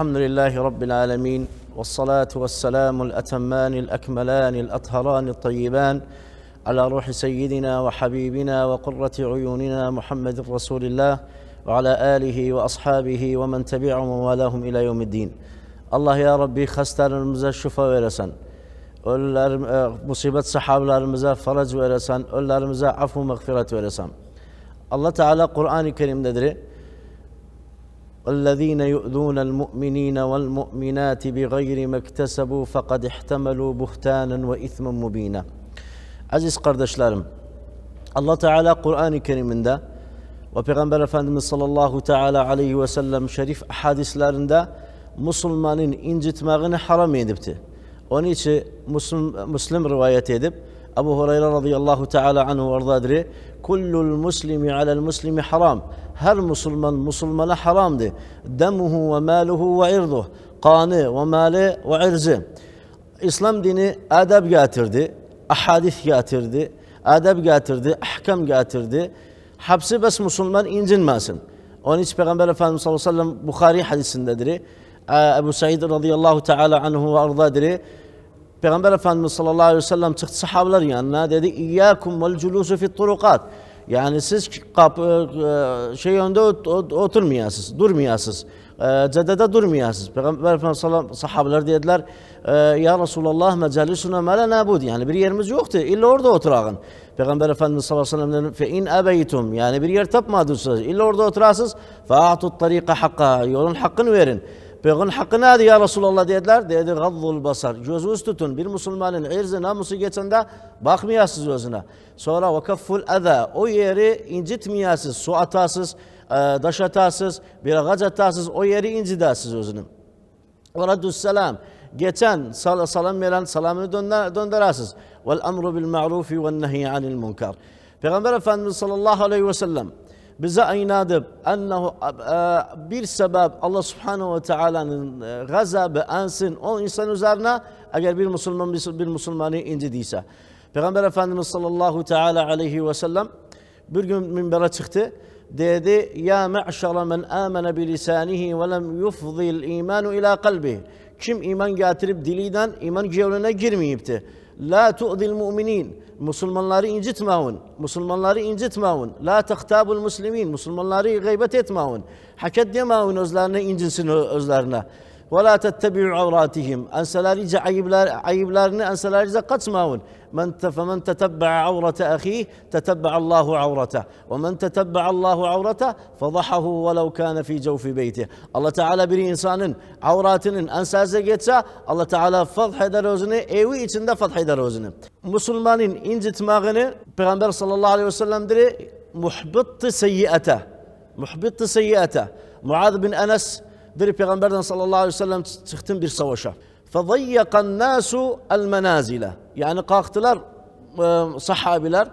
الحمد لله رب العالمين والصلاة والسلام الأتمان الأكملان الأطهران الطيبان على روح سيدنا وحبيبنا وقرة عيوننا محمد رسول الله وعلى آله وأصحابه ومن تبعهم ووالاهم إلى يوم الدين Allah ya Rabbi xəstələrimizə şifa verəsən. Ölülər المزا فرج səhabələrimizə fərəc المزا عفو مغفرة məğfirət الله تعالى قرآن الكريم ندري والذين يؤذون المؤمنين والمؤمنات بغير ما اكتسبوا فقد احتملوا بهتانا وإثما مبينا عزيز قردش لارم الله تعالى قرآن كريم دا وبيغمبر فاندم صلى الله تعالى عليه وسلم شريف أحاديث لارم دا مسلمانين إن جتماغن حرامين دبته ونيش مسلم, مسلم روايته أبو هريرة رضي الله تعالى عنه وأرضاه دري كل المسلم على المسلم حرام هر مسلمان مسلمان حرام دي دمه وماله وعرضه قانه وماله وعرزه İslam dini adab getirdi, ahadis getirdi, adab getirdi, ahkam getirdi. Hapsi bes Müslüman incinmesin. Onun için Peygamber Efendimiz sallallahu aleyhi ve sellem Bukhari hadisindedir. Ebu Said radıyallahu teala anhu ve arzadır. Peygamber Efendimiz sallallahu aleyhi ve sellem çıktı sahabeler yanına dedi İyyâkum vel culusu fit turukat. Yani siz kapı, e, şey önde oturmayasınız, durmayasınız. E, cedede durmayasınız. Peygamber Efendimiz sallallahu aleyhi ve sellem sahabeler dediler e, Ya Resulallah mecalisuna mele nebud. Yani bir yerimiz yoktu. illa orada oturağın. Peygamber Efendimiz sallallahu aleyhi ve sellem dedi fe in ebeytum. Yani bir yer tapmadınız. İlla orada oturasınız. Fe a'tut tarika hakka. Yolun hakkını verin. Peygamber hakkı nedir ya Resulallah dediler. Dedi gazzul basar. Gözünüz tutun. Bir Müslümanın irzı namusu geçinde bakmayasız özüne. Sonra ve kafful eza. O yeri incitmeyasız, su atasız, e, daş atasız, bir ağaç atasız. O yeri incidasız özünü. Ve selam. Geçen sal salam veren salamını dönder, dönderasız. Vel emru bil ma'rufi ve nehi anil munkar. Peygamber Efendimiz sallallahu aleyhi ve sellem bize inadıp ennehu bir sebep Allah Subhanahu ve Taala'nın gazabı ansın o insan üzerine eğer bir Müslüman bir bir Müslümanı incidiyse. Peygamber Efendimiz sallallahu teala aleyhi ve sellem bir gün minbere çıktı. Dedi ya me'şara men amene bi lisanihi ve lem yufzil imanu ila kalbi. Kim iman getirip diliden iman cevrine girmeyipti. لا تؤذي المؤمنين musulmanları incitməyin, musulmanları incitməyin, la təxtabul muslimin, musulmanları qeybət etməyin, həkət deməyin özlərinə, incinsin özlərinə. ولا تتبعوا عوراتهم أنسلاريج عيبلار عيبلارني أنسلاريج قتماون من فمن تتبع عورة أخيه تتبع الله عورته ومن تتبع الله عورته فضحه ولو كان في جوف بيته الله تعالى بري إنسان عورات أنسا زجتها الله تعالى فضح دروزني إيوي إتشندا فضح دروزني مسلمانين إنجت ماغني بيغمبر صلى الله عليه وسلم دري محبط سيئته محبط سيئته معاذ بن أنس deri Peygamberden sallallahu aleyhi ve sellem çıktım bir savaşa. فَضَيَّقَ النَّاسُ الْمَنَازِلَ Yani kalktılar e, sahabiler,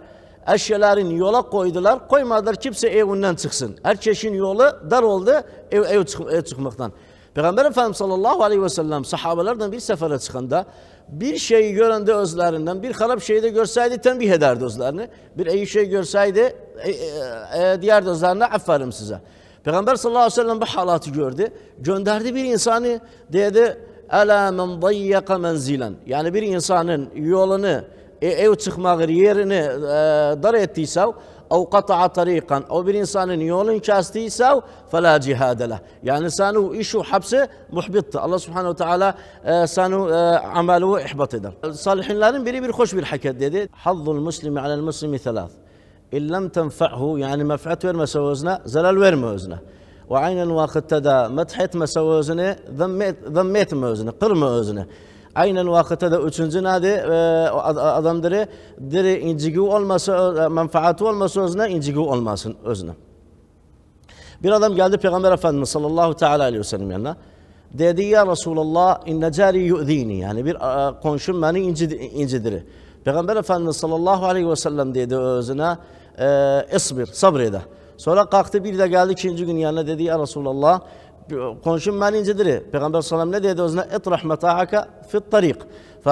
eşyaların yola koydular. Koymadılar kimse evinden çıksın. Her çeşin yolu dar oldu ev, ev, ev çıkmaktan. Peygamber Efendimiz sallallahu aleyhi ve sellem sahabelerden bir sefere çıkanda bir şeyi görende özlerinden, bir harap şeyi de görseydi tenbih ederdi özlerini. Bir iyi şey görseydi e, e, e diğer özlerine aferin size. Peygamber sallallahu aleyhi ve sellem bu halatı gördü. Gönderdi bir insanı dedi "Ala men dayyaka menzilen. Yani bir insanın yolunu, e, ev çıkmağı yerini e, dar ettiyse ev qata'a tariqan o bir insanın yolun kestiyse fela cihadele. Yani sanu işu hapsi muhbitti. Allah subhanehu teala e, sanu e, amalu ihbat eder. Salihinlerin biri bir hoş bir hakikat dedi. Hazzul muslimi alel muslimi thalâth. İllem tenfa'hu yani menfaat vermese o özne, zarar verme özne. Ve aynen vakitte de methetmese o özünü, zamme etme özünü, kırma özünü. Aynen vakitte de üçüncü nadi e, diri, diri incigi olmasa, menfaati olmasa özüne, incigi olmasın özüne. Bir adam geldi Peygamber Efendimiz sallallahu teala aleyhi ve sellem yanına. Dedi ya Resulallah inne cari yu'zini yani bir e, konşum beni incid, incidiri. Peygamber Efendimiz sallallahu aleyhi ve sellem dedi özüne e, ee, esbir, sabrede. Sonra kalktı bir de geldi ikinci gün yanına dedi ya Resulallah konuşun ben incidir. Peygamber sallallahu aleyhi ve sellem ne dedi özüne? Et rahmetahaka fit tarik. Ve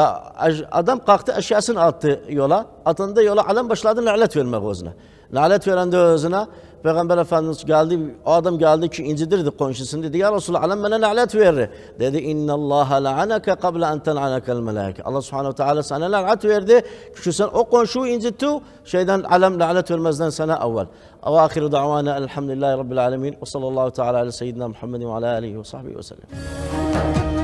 adam kalktı eşyasını attı yola. Atında yola alem başladı lanet vermek özüne. Lanet veren de özüne. Peygamber Efendimiz geldi, adam geldi ki incidirdi konşusunu dedi. Ya Resulullah alem bana lanet verir. Dedi inna allaha la'anaka qabla an ten'anakel melek. Allah Subhanahu wa ta'ala sana lanet verdi. Çünkü sen o konşuyu incitti. Şeyden alem lanet vermezden sana evvel. Ve ahiru davana elhamdülillahi rabbil alemin. Ve sallallahu ta'ala ala seyyidina Muhammedin ve ala alihi ve sahbihi ve sellem.